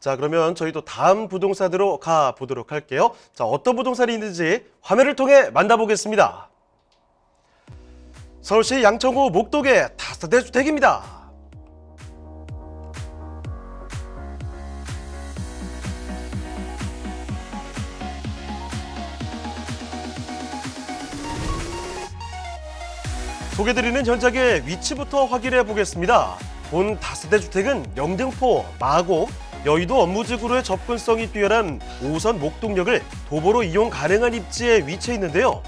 자, 그러면 저희도 다음 부동산으로 가보도록 할게요. 자, 어떤 부동산이 있는지 화면을 통해 만나보겠습니다. 서울시 양천구 목동의 다세대 주택입니다. 소개드리는 현장의 위치부터 확인해 보겠습니다. 본 다세대 주택은 영등포, 마곡, 여의도 업무지구로의 접근성이 뛰어난 5선 목동역을 도보로 이용 가능한 입지에 위치해 있는데요.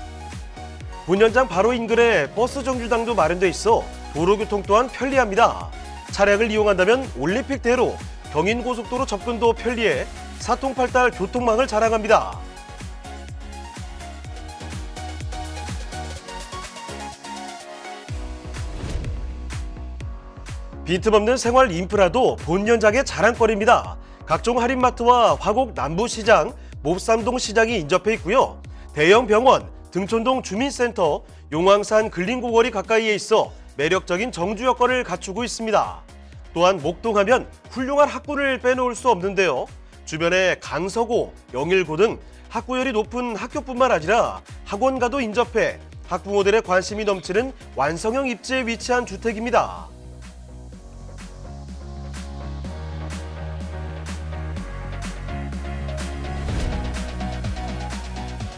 본연장 바로 인근에 버스 정류장도 마련돼 있어 도로교통 또한 편리합니다. 차량을 이용한다면 올림픽대로 경인고속도로 접근도 편리해 사통팔달 교통망을 자랑합니다. 비틈없는 생활 인프라도 본연장의 자랑거리입니다. 각종 할인마트와 화곡 남부시장, 몹삼동 시장이 인접해 있고요. 대형 병원, 등촌동 주민센터, 용왕산 근린고거리 가까이에 있어 매력적인 정주 여건을 갖추고 있습니다. 또한 목동하면 훌륭한 학군을 빼놓을 수 없는데요. 주변에 강서고, 영일고 등 학구열이 높은 학교뿐만 아니라 학원가도 인접해 학부모들의 관심이 넘치는 완성형 입지에 위치한 주택입니다.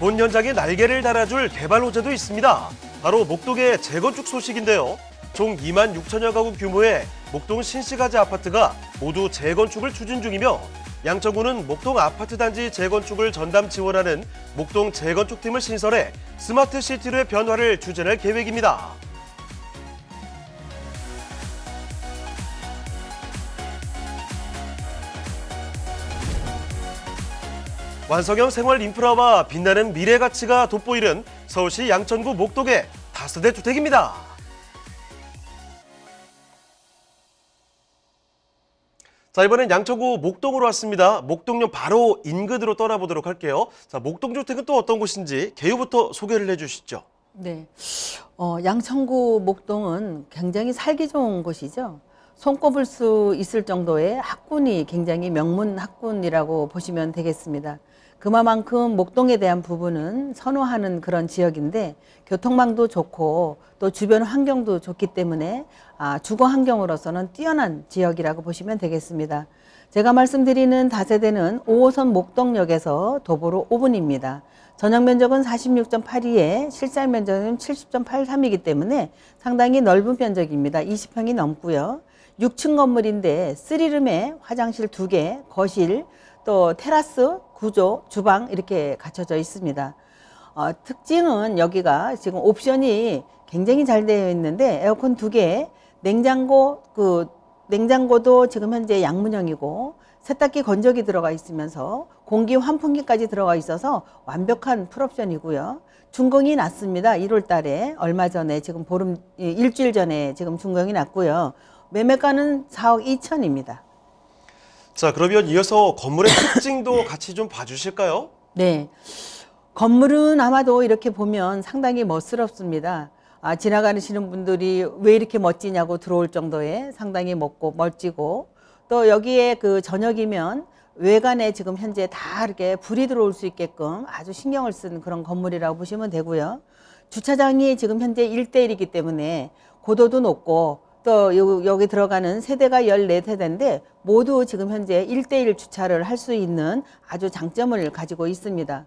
본 연장에 날개를 달아줄 개발 호재도 있습니다. 바로 목동의 재건축 소식인데요. 총 2만 6천여 가구 규모의 목동 신시가지 아파트가 모두 재건축을 추진 중이며 양천구는 목동 아파트 단지 재건축을 전담 지원하는 목동 재건축팀을 신설해 스마트 시티로의 변화를 추진할 계획입니다. 완성형 생활 인프라와 빛나는 미래 가치가 돋보이는 서울시 양천구 목동의 다세대 주택입니다. 자 이번엔 양천구 목동으로 왔습니다. 목동역 바로 인근으로 떠나보도록 할게요. 자 목동 주택은 또 어떤 곳인지 개요부터 소개를 해주시죠. 네, 어, 양천구 목동은 굉장히 살기 좋은 곳이죠. 손꼽을 수 있을 정도의 학군이 굉장히 명문 학군이라고 보시면 되겠습니다. 그만큼 마 목동에 대한 부분은 선호하는 그런 지역인데 교통망도 좋고 또 주변 환경도 좋기 때문에 아, 주거 환경으로서는 뛰어난 지역이라고 보시면 되겠습니다. 제가 말씀드리는 다세대는 5호선 목동역에서 도보로 5분입니다. 전역 면적은 46.82에 실질 면적은 70.83이기 때문에 상당히 넓은 면적입니다. 20평이 넘고요. 6층 건물인데 쓰리룸에 화장실 2개, 거실, 또 테라스 구조 주방 이렇게 갖춰져 있습니다 어, 특징은 여기가 지금 옵션이 굉장히 잘 되어 있는데 에어컨 두개 냉장고 그 냉장고도 지금 현재 양문형이고 세탁기 건조기 들어가 있으면서 공기 환풍기까지 들어가 있어서 완벽한 풀옵션이고요. 중공이 났습니다. 1월 달에 얼마 전에 지금 보름 일주일 전에 지금 중공이 났고요. 매매가는 4억 2천입니다. 자, 그러면 이어서 건물의 특징도 같이 좀 봐주실까요? 네. 건물은 아마도 이렇게 보면 상당히 멋스럽습니다. 아, 지나가시는 분들이 왜 이렇게 멋지냐고 들어올 정도의 상당히 멋고 멋지고 또 여기에 그 저녁이면 외관에 지금 현재 다 이렇게 불이 들어올 수 있게끔 아주 신경을 쓴 그런 건물이라고 보시면 되고요. 주차장이 지금 현재 일대일이기 때문에 고도도 높고 또 여기 들어가는 세대가 열네 세대인데 모두 지금 현재 일대일 주차를 할 수 있는 아주 장점을 가지고 있습니다.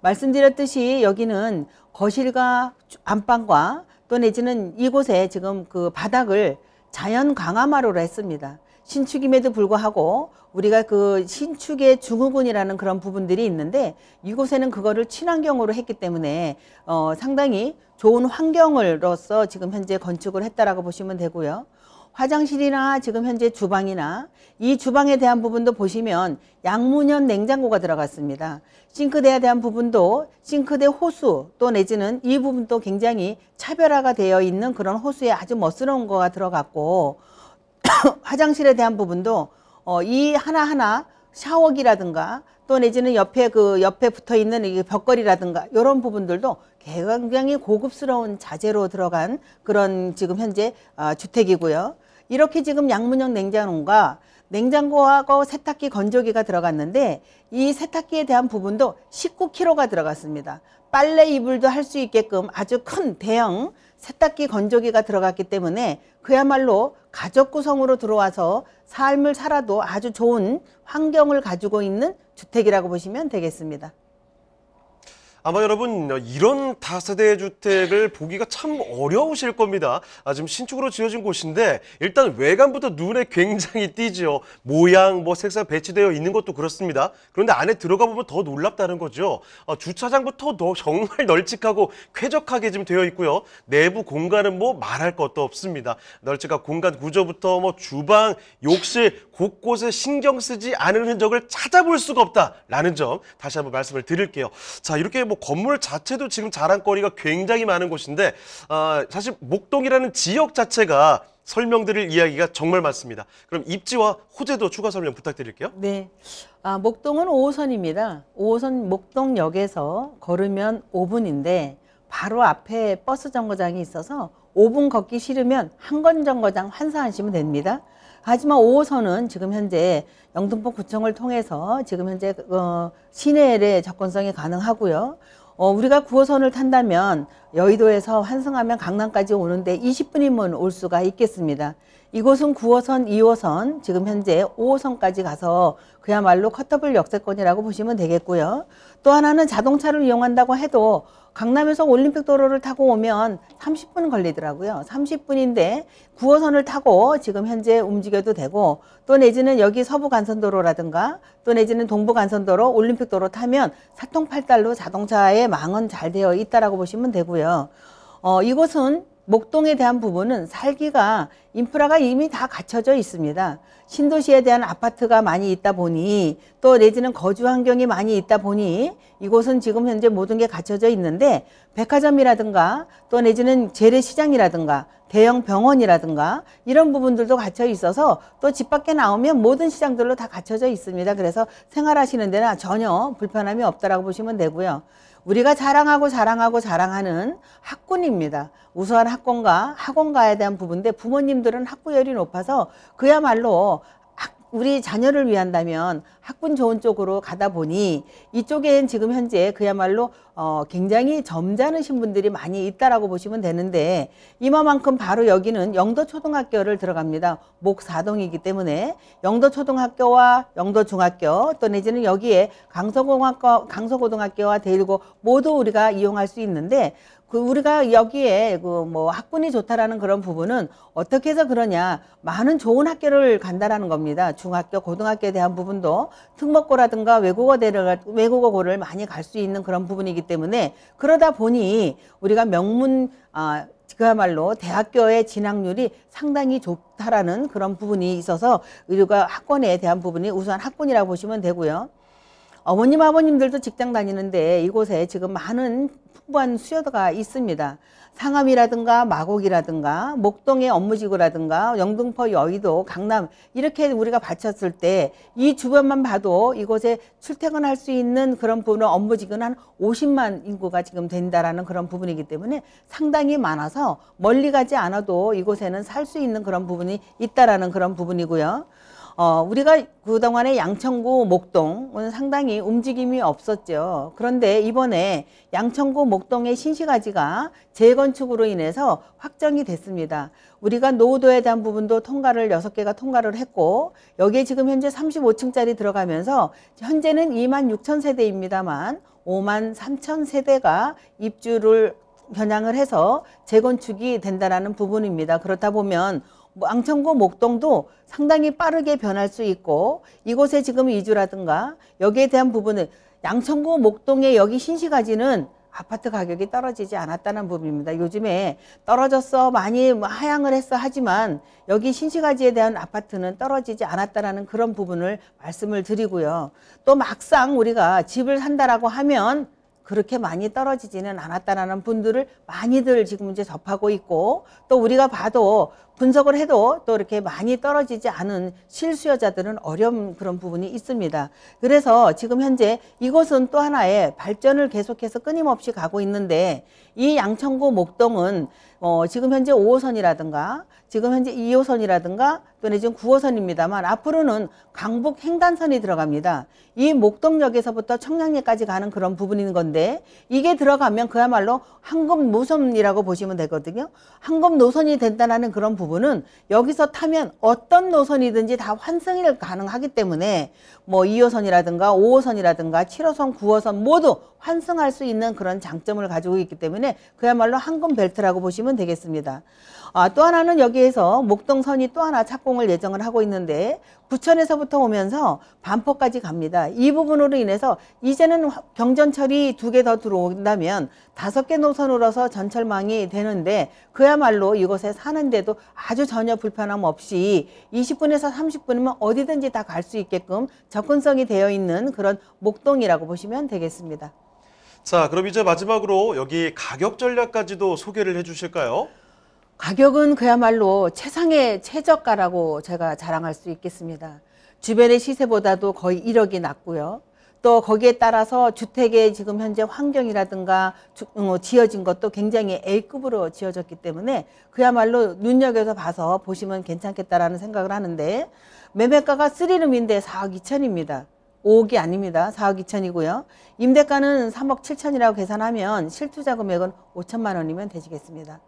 말씀드렸듯이 여기는 거실과 안방과 또 내지는 이곳에 지금 그 바닥을 자연 강화마루로 했습니다. 신축임에도 불구하고 우리가 그 신축의 중후군이라는 그런 부분들이 있는데 이곳에는 그거를 친환경으로 했기 때문에 어 상당히 좋은 환경을로서 지금 현재 건축을 했다라고 보시면 되고요. 화장실이나 지금 현재 주방이나 이 주방에 대한 부분도 보시면 양문형 냉장고가 들어갔습니다. 싱크대에 대한 부분도 싱크대 호수 또 내지는 이 부분도 굉장히 차별화가 되어 있는 그런 호수에 아주 멋스러운 거가 들어갔고 화장실에 대한 부분도 어, 이 하나하나 샤워기라든가 또 내지는 옆에 그 옆에 붙어 있는 이 벽걸이라든가 이런 부분들도 굉장히 고급스러운 자재로 들어간 그런 지금 현재 어, 주택이고요. 이렇게 지금 양문형 냉장고가 냉장고하고 세탁기 건조기가 들어갔는데 이 세탁기에 대한 부분도 19kg가 들어갔습니다. 빨래 이불도 할 수 있게끔 아주 큰 대형 세탁기 건조기가 들어갔기 때문에 그야말로 가족 구성으로 들어와서 삶을 살아도 아주 좋은 환경을 가지고 있는 주택이라고 보시면 되겠습니다. 아마 여러분 이런 다세대 주택을 보기가 참 어려우실 겁니다. 아, 지금 신축으로 지어진 곳인데 일단 외관부터 눈에 굉장히 띄지요. 모양, 뭐 색상 배치되어 있는 것도 그렇습니다. 그런데 안에 들어가 보면 더 놀랍다는 거죠. 아, 주차장부터 더 정말 널찍하고 쾌적하게 지금 되어 있고요. 내부 공간은 뭐 말할 것도 없습니다. 널찍한 공간 구조부터 뭐 주방, 욕실 곳곳에 신경 쓰지 않은 흔적을 찾아볼 수가 없다라는 점 다시 한번 말씀을 드릴게요. 자 이렇게 뭐뭐 건물 자체도 지금 자랑거리가 굉장히 많은 곳인데 어, 사실 목동이라는 지역 자체가 설명드릴 이야기가 정말 많습니다. 그럼 입지와 호재도 추가 설명 부탁드릴게요. 네. 아, 목동은 5호선입니다. 5호선 목동역에서 걸으면 5분인데 바로 앞에 버스 정거장이 있어서 5분 걷기 싫으면 한건 정거장 환사하시면 됩니다. 하지만 5호선은 지금 현재 영등포 구청을 통해서 지금 현재 어, 시내 에 접근성이 가능하고요. 어, 우리가 9호선을 탄다면 여의도에서 환승하면 강남까지 오는데 20분이면 올 수가 있겠습니다. 이곳은 9호선, 2호선, 지금 현재 5호선까지 가서 그야말로 커터블 역세권이라고 보시면 되겠고요. 또 하나는 자동차를 이용한다고 해도 강남에서 올림픽도로를 타고 오면 30분 걸리더라고요. 30분인데 9호선을 타고 지금 현재 움직여도 되고 또 내지는 여기 서부간선도로라든가 또 내지는 동부간선도로 올림픽도로 타면 사통팔달로 자동차의 망은 잘 되어 있다라고 보시면 되고요. 어, 이곳은 목동에 대한 부분은 살기가 인프라가 이미 다 갖춰져 있습니다. 신도시에 대한 아파트가 많이 있다 보니 또 내지는 거주 환경이 많이 있다 보니 이곳은 지금 현재 모든 게 갖춰져 있는데 백화점이라든가 또 내지는 재래시장이라든가 대형 병원이라든가 이런 부분들도 갖춰 있어서 또 집 밖에 나오면 모든 시장들로 다 갖춰져 있습니다. 그래서 생활하시는 데는 전혀 불편함이 없다라고 보시면 되고요. 우리가 자랑하고 자랑하고 자랑하는 학군입니다. 우수한 학군과 학원가에 대한 부분인데 부모님들은 학구열이 높아서 그야말로 우리 자녀를 위한다면 학군 좋은 쪽으로 가다 보니 이쪽엔 지금 현재 그야말로 어, 굉장히 점잖으신 분들이 많이 있다라고 보시면 되는데 이마만큼 바로 여기는 영도초등학교를 들어갑니다. 목사동이기 때문에 영도초등학교와 영도중학교 또 내지는 여기에 강서공학과 강서고등학교와 대일고 모두 우리가 이용할 수 있는데 그 우리가 여기에 그 뭐 학군이 좋다라는 그런 부분은 어떻게 해서 그러냐 많은 좋은 학교를 간다라는 겁니다 중학교 고등학교에 대한 부분도 특목고라든가 외국어 대를 외국어고를 많이 갈 수 있는 그런 부분이기 때문에 그러다 보니 우리가 명문 아 그야말로 대학교의 진학률이 상당히 좋다라는 그런 부분이 있어서 의료가 학권에 대한 부분이 우선 학군이라고 보시면 되고요. 어머님 아버님들도 직장 다니는데 이곳에 지금 많은 확보한 수요가 있습니다. 상암이라든가 마곡이라든가 목동의 업무지구라든가 영등포 여의도 강남 이렇게 우리가 바쳤을 때 이 주변만 봐도 이곳에 출퇴근할 수 있는 그런 부분은 업무지구는 한 50만 인구가 지금 된다라는 그런 부분이기 때문에 상당히 많아서 멀리 가지 않아도 이곳에는 살 수 있는 그런 부분이 있다라는 그런 부분이고요. 어, 우리가 그동안에 양천구 목동은 상당히 움직임이 없었죠. 그런데 이번에 양천구 목동의 신시가지가 재건축으로 인해서 확정이 됐습니다. 우리가 노후도에 대한 부분도 통과를 6개가 통과를 했고 여기에 지금 현재 35층짜리 들어가면서 현재는 2만 6천 세대입니다만 5만 3천 세대가 입주를 겨냥을 해서 재건축이 된다는 부분입니다. 그렇다 보면 뭐 앙천구 목동도 상당히 빠르게 변할 수 있고 이곳에 지금 이주라든가 여기에 대한 부분은 양천구 목동에 여기 신시가지는 아파트 가격이 떨어지지 않았다는 부분입니다. 요즘에 떨어졌어 많이 뭐 하향을 했어 하지만 여기 신시가지에 대한 아파트는 떨어지지 않았다는 그런 부분을 말씀을 드리고요. 또 막상 우리가 집을 산다라고 하면 그렇게 많이 떨어지지는 않았다는 분들을 많이들 지금 이제 접하고 있고 또 우리가 봐도 분석을 해도 또 이렇게 많이 떨어지지 않은 실수여자들은 어려운 그런 부분이 있습니다. 그래서 지금 현재 이곳은 또 하나의 발전을 계속해서 끊임없이 가고 있는데 이 양천구 목동은 어, 지금 현재 5호선이라든가 지금 현재 2호선이라든가 또는 지금 9호선입니다만 앞으로는 강북 횡단선이 들어갑니다. 이 목동역에서부터 청량리까지 가는 그런 부분인 건데 이게 들어가면 그야말로 황금 노선이라고 보시면 되거든요. 황금 노선이 된다는 그런 부분 부분은 여기서 타면 어떤 노선이든지 다 환승이 가능하기 때문에 뭐 2호선이라든가 5호선이라든가 7호선, 9호선 모두 환승할 수 있는 그런 장점을 가지고 있기 때문에 그야말로 황금 벨트라고 보시면 되겠습니다. 아, 또 하나는 여기에서 목동선이 또 하나 착공을 예정을 하고 있는데 부천에서부터 오면서 반포까지 갑니다. 이 부분으로 인해서 이제는 경전철이 두 개 더 들어온다면 다섯 개 노선으로서 전철망이 되는데 그야말로 이곳에 사는데도 아주 전혀 불편함 없이 20분에서 30분이면 어디든지 다 갈 수 있게끔 접근성이 되어 있는 그런 목동이라고 보시면 되겠습니다. 자, 그럼 이제 마지막으로 여기 가격 전략까지도 소개를 해주실까요? 가격은 그야말로 최상의 최저가라고 제가 자랑할 수 있겠습니다. 주변의 시세보다도 거의 1억이 낮고요. 또 거기에 따라서 주택의 지금 현재 환경이라든가 어, 지어진 것도 굉장히 A급으로 지어졌기 때문에 그야말로 눈여겨서 봐서 보시면 괜찮겠다라는 생각을 하는데 매매가가 쓰리룸인데 4억 2천입니다. 5억이 아닙니다. 4억 2천이고요. 임대가는 3억 7천이라고 계산하면 실투자 금액은 5천만 원이면 되시겠습니다.